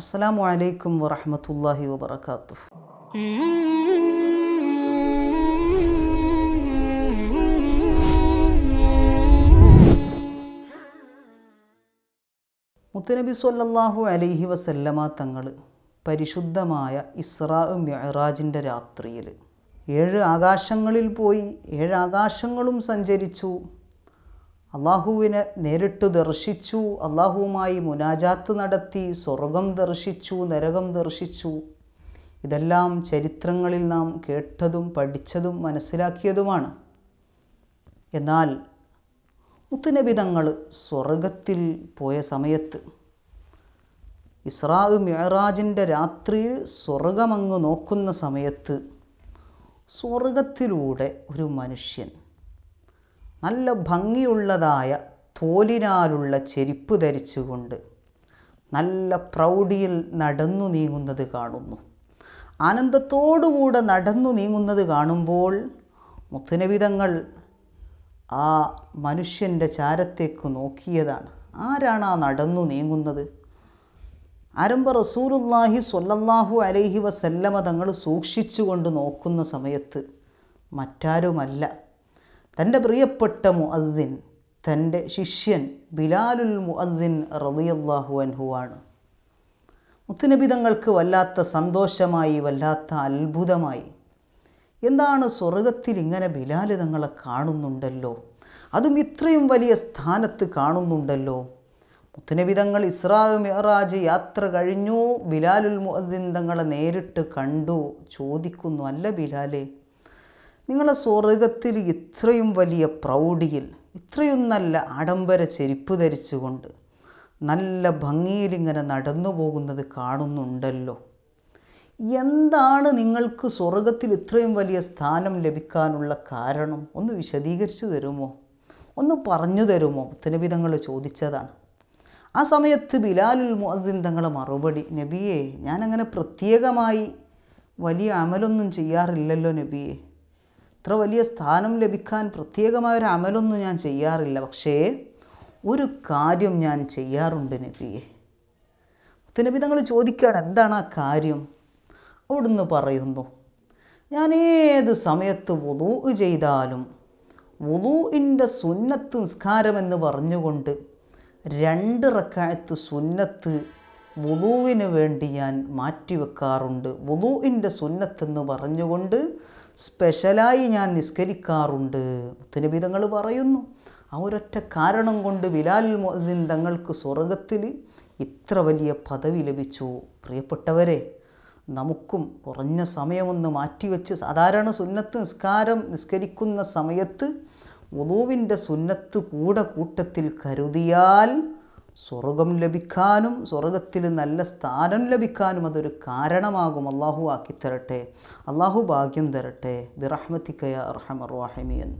അസ്സാം വലൈക്കും വറഹമത്തല്ലാഹി വാത്തു മുത്തനബി സല്ലാഹു അലൈഹി വസല്ലമ തങ്ങൾ പരിശുദ്ധമായ ഇസ്രാ മെഹറാജിൻ്റെ രാത്രിയിൽ ഏഴ് ആകാശങ്ങളിൽ പോയി ഏഴ് ആകാശങ്ങളും സഞ്ചരിച്ചു അള്ളാഹുവിനെ നേരിട്ട് ദർശിച്ചു അള്ളാഹുവുമായി മുനാജാത്ത് നടത്തി സ്വർഗം ദർശിച്ചു നരകം ദർശിച്ചു ഇതെല്ലാം ചരിത്രങ്ങളിൽ നാം കേട്ടതും പഠിച്ചതും മനസ്സിലാക്കിയതുമാണ് എന്നാൽ മുത്തുനബിതങ്ങൾ സ്വർഗത്തിൽ പോയ സമയത്ത് ഇസ്രാഹ് മിഹറാജിൻ്റെ രാത്രിയിൽ സ്വർഗമങ്ങ് നോക്കുന്ന സമയത്ത് സ്വർഗത്തിലൂടെ ഒരു മനുഷ്യൻ നല്ല ഭംഗിയുള്ളതായ തോലിനാലുള്ള ചെരിപ്പ് ധരിച്ചുകൊണ്ട് നല്ല പ്രൗഢിയിൽ നടന്നു നീങ്ങുന്നത് കാണുന്നു ആനന്ദത്തോടുകൂടെ നടന്നു നീങ്ങുന്നത് കാണുമ്പോൾ മുത്തനവിധങ്ങൾ ആ മനുഷ്യൻ്റെ ചാരത്തേക്ക് നോക്കിയതാണ് ആരാണ് ആ നടന്നു നീങ്ങുന്നത് ആരംഭ റസൂലുല്ലാഹി സ്വല്ലല്ലാഹു അലൈഹി വസല്ലമ തങ്ങൾ സൂക്ഷിച്ചുകൊണ്ട് നോക്കുന്ന സമയത്ത് മറ്റാരുമല്ല തൻ്റെ പ്രിയപ്പെട്ട മുഅദ്ദിൻ തൻ്റെ ശിഷ്യൻ ബിലാലുൽ മുഅദ്ദിൻ റളിയല്ലാഹു അൻഹുവാണ് മുത്തുനബിതങ്ങൾക്ക് വല്ലാത്ത സന്തോഷമായി വല്ലാത്ത അത്ഭുതമായി എന്താണ് സ്വർഗത്തിൽ ഇങ്ങനെ ബിലാല് തങ്ങളെ കാണുന്നുണ്ടല്ലോ അതും ഇത്രയും വലിയ സ്ഥാനത്ത് കാണുന്നുണ്ടല്ലോ മുത്തുനബിതങ്ങൾ ഇസ്രാ മെഹറാജ് യാത്ര കഴിഞ്ഞു ബിലാലുൽ മുഅദ്ദിൻ തങ്ങളെ നേരിട്ട് കണ്ടു ചോദിക്കുന്നു അല്ല ബിലാലേ നിങ്ങളെ സ്വർഗത്തിൽ ഇത്രയും വലിയ പ്രൗഢിയിൽ ഇത്രയും നല്ല ആഡംബര ചെരുപ്പ് ധരിച്ചുകൊണ്ട് നല്ല ഭംഗിയിലിങ്ങനെ നടന്നു പോകുന്നത് കാണുന്നുണ്ടല്ലോ എന്താണ് നിങ്ങൾക്ക് സ്വർഗത്തിൽ ഇത്രയും വലിയ സ്ഥാനം ലഭിക്കാനുള്ള കാരണം ഒന്ന് വിശദീകരിച്ചു തരുമോ ഒന്ന് പറഞ്ഞു തരുമോ മുത്തനബി തങ്ങൾ ചോദിച്ചതാണ് ആ സമയത്ത് ബിലാലുൽ മുഅദ്ദിൻ തങ്ങൾ മറുപടി നബിയെ ഞാനങ്ങനെ പ്രത്യേകമായി വലിയ അമലൊന്നും ചെയ്യാറില്ലല്ലോ നബിയെ ഇത്ര വലിയ സ്ഥാനം ലഭിക്കാൻ പ്രത്യേകമായ ഒരു അമലൊന്നും ഞാൻ ചെയ്യാറില്ല പക്ഷേ ഒരു കാര്യം ഞാൻ ചെയ്യാറുണ്ട് നബിയെ നബി തങ്ങൾ ചോദിക്കുകയാണ് എന്താണ് ആ കാര്യം അവിടുന്ന് പറയുന്നു ഞാൻ ഏത് സമയത്ത് വുളൂ ചെയ്താലും വുളൂഇൻ്റെ സുന്നത്ത് നിസ്കാരം എന്ന് പറഞ്ഞുകൊണ്ട് രണ്ട് റക്കായത്ത് സുന്നത്ത് വുളൂവിന് വേണ്ടി ഞാൻ മാറ്റിവെക്കാറുണ്ട് വുളൂഇൻ്റെ സുന്നത്തെന്ന് പറഞ്ഞുകൊണ്ട് സ്പെഷ്യലായി ഞാൻ നിസ്കരിക്കാറുണ്ട് മുത്തുനബി പറയുന്നു ആ ഒരൊറ്റ കാരണം കൊണ്ട് ബിലാൽ മൊഹദ്ദീൻ തങ്ങൾക്ക് സ്വർഗത്തിൽ ഇത്ര വലിയ പദവി ലഭിച്ചു പ്രിയപ്പെട്ടവരെ നമുക്കും കുറഞ്ഞ സമയമൊന്ന് മാറ്റിവെച്ച് സാധാരണ സുന്നത്ത് നിസ്കാരം നിസ്കരിക്കുന്ന സമയത്ത് ഉദൂവിൻ്റെ സുന്നത്ത് കൂടെ കൂട്ടത്തിൽ കരുതിയാൽ സ്വർഗം ലഭിക്കാനും സ്വർഗത്തിൽ നല്ല സ്ഥാനം ലഭിക്കാനും അതൊരു കാരണമാകും അള്ളാഹു ആക്കി തരട്ടെ അള്ളാഹു ഭാഗ്യം തരട്ടെ ബിറഹ്മത്തിക്കയ അർഹമർ വാഹിമിയൻ